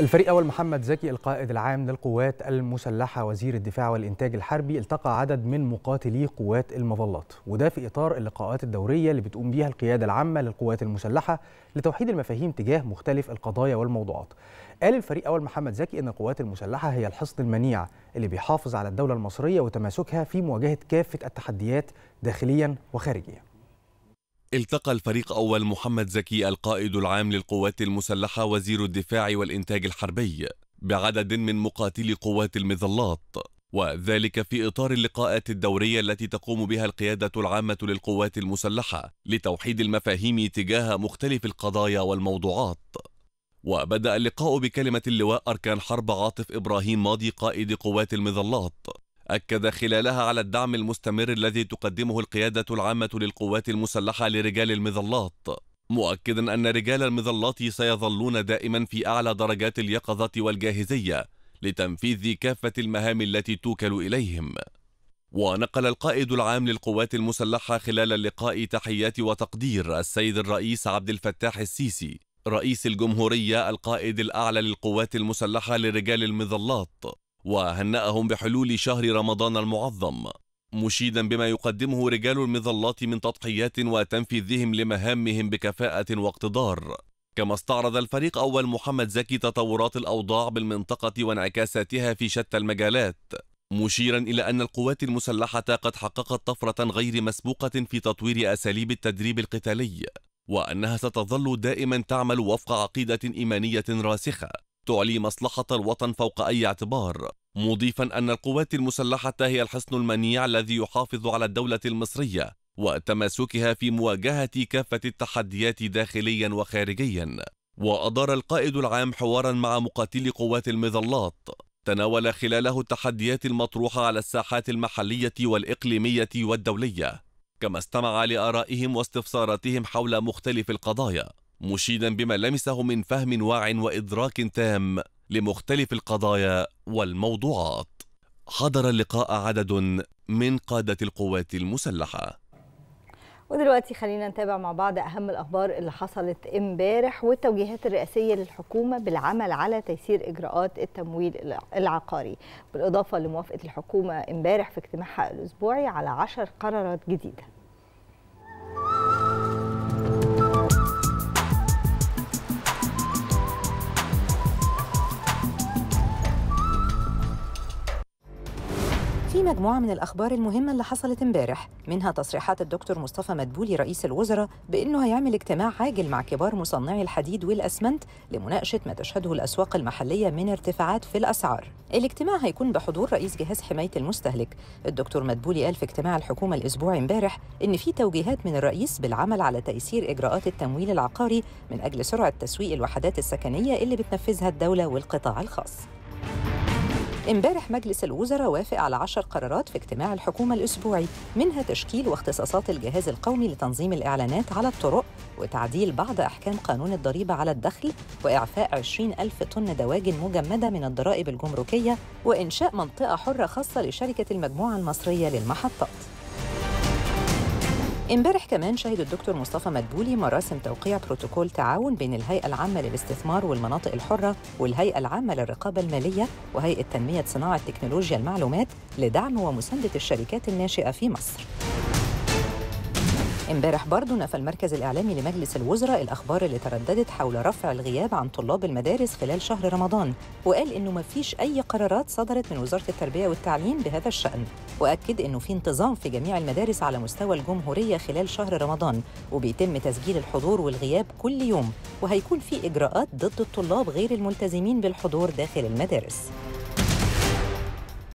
الفريق أول محمد زكي القائد العام للقوات المسلحة وزير الدفاع والإنتاج الحربي التقى عدد من مقاتلي قوات المظلات وده في إطار اللقاءات الدورية اللي بتقوم بيها القيادة العامة للقوات المسلحة لتوحيد المفاهيم تجاه مختلف القضايا والموضوعات قال الفريق أول محمد زكي أن القوات المسلحة هي الحصن المنيع اللي بيحافظ على الدولة المصرية وتماسكها في مواجهة كافة التحديات داخليا وخارجيا التقى الفريق أول محمد زكي القائد العام للقوات المسلحة وزير الدفاع والإنتاج الحربي بعدد من مقاتلي قوات المظلات وذلك في إطار اللقاءات الدورية التي تقوم بها القيادة العامة للقوات المسلحة لتوحيد المفاهيم تجاه مختلف القضايا والموضوعات وبدأ اللقاء بكلمة اللواء أركان حرب عاطف إبراهيم ماضي قائد قوات المظلات أكد خلالها على الدعم المستمر الذي تقدمه القيادة العامة للقوات المسلحة لرجال المظلات مؤكدا أن رجال المظلات سيظلون دائما في أعلى درجات اليقظة والجاهزية لتنفيذ كافة المهام التي توكل إليهم ونقل القائد العام للقوات المسلحة خلال اللقاء تحيات وتقدير السيد الرئيس عبد الفتاح السيسي رئيس الجمهورية القائد الأعلى للقوات المسلحة لرجال المظلات وهنأهم بحلول شهر رمضان المعظم مشيدا بما يقدمه رجال المظلات من تضحيات وتنفيذهم لمهامهم بكفاءة واقتدار كما استعرض الفريق أول محمد زكي تطورات الأوضاع بالمنطقة وانعكاساتها في شتى المجالات مشيرا إلى أن القوات المسلحة قد حققت طفرة غير مسبوقة في تطوير أساليب التدريب القتالي وأنها ستظل دائما تعمل وفق عقيدة إيمانية راسخة تعلي مصلحة الوطن فوق أي اعتبار مضيفا أن القوات المسلحة هي الحصن المنيع الذي يحافظ على الدولة المصرية وتماسكها في مواجهة كافة التحديات داخليا وخارجيا وأدار القائد العام حوارا مع مقاتلي قوات المظلات تناول خلاله التحديات المطروحة على الساحات المحلية والإقليمية والدولية كما استمع لآرائهم واستفساراتهم حول مختلف القضايا مشيدا بما لمسه من فهم واع وادراك تام لمختلف القضايا والموضوعات حضر اللقاء عدد من قاده القوات المسلحه ودلوقتي خلينا نتابع مع بعض أهم الأخبار اللي حصلت امبارح والتوجيهات الرئاسية للحكومة بالعمل على تيسير إجراءات التمويل العقاري بالإضافة لموافقة الحكومة امبارح في اجتماعها الأسبوعي على عشر قرارات جديدة مجموعة من الأخبار المهمة اللي حصلت امبارح منها تصريحات الدكتور مصطفى مدبولي رئيس الوزراء بأنه هيعمل اجتماع عاجل مع كبار مصنعي الحديد والأسمنت لمناقشة ما تشهده الأسواق المحلية من ارتفاعات في الأسعار الاجتماع هيكون بحضور رئيس جهاز حماية المستهلك الدكتور مدبولي قال في اجتماع الحكومة الأسبوع امبارح إن في توجيهات من الرئيس بالعمل على تيسير إجراءات التمويل العقاري من أجل سرعة تسويق الوحدات السكنية اللي بتنفذها الدولة والقطاع الخاص امبارح مجلس الوزراء وافق على عشر قرارات في اجتماع الحكومة الأسبوعي منها تشكيل واختصاصات الجهاز القومي لتنظيم الإعلانات على الطرق وتعديل بعض أحكام قانون الضريبة على الدخل وإعفاء 20 ألف طن دواجن مجمدة من الضرائب الجمركية وإنشاء منطقة حرة خاصة لشركة المجموعة المصرية للمحطات امبارح كمان شهد الدكتور مصطفى مدبولي مراسم توقيع بروتوكول تعاون بين الهيئة العامة للاستثمار والمناطق الحرة والهيئة العامة للرقابة المالية وهيئة تنمية صناعة تكنولوجيا المعلومات لدعم ومساندة الشركات الناشئة في مصر. امبارح برضه نفى المركز الإعلامي لمجلس الوزراء الأخبار اللي ترددت حول رفع الغياب عن طلاب المدارس خلال شهر رمضان وقال إنه ما فيش أي قرارات صدرت من وزارة التربية والتعليم بهذا الشأن وأكد إنه في انتظام في جميع المدارس على مستوى الجمهورية خلال شهر رمضان وبيتم تسجيل الحضور والغياب كل يوم وهيكون في إجراءات ضد الطلاب غير الملتزمين بالحضور داخل المدارس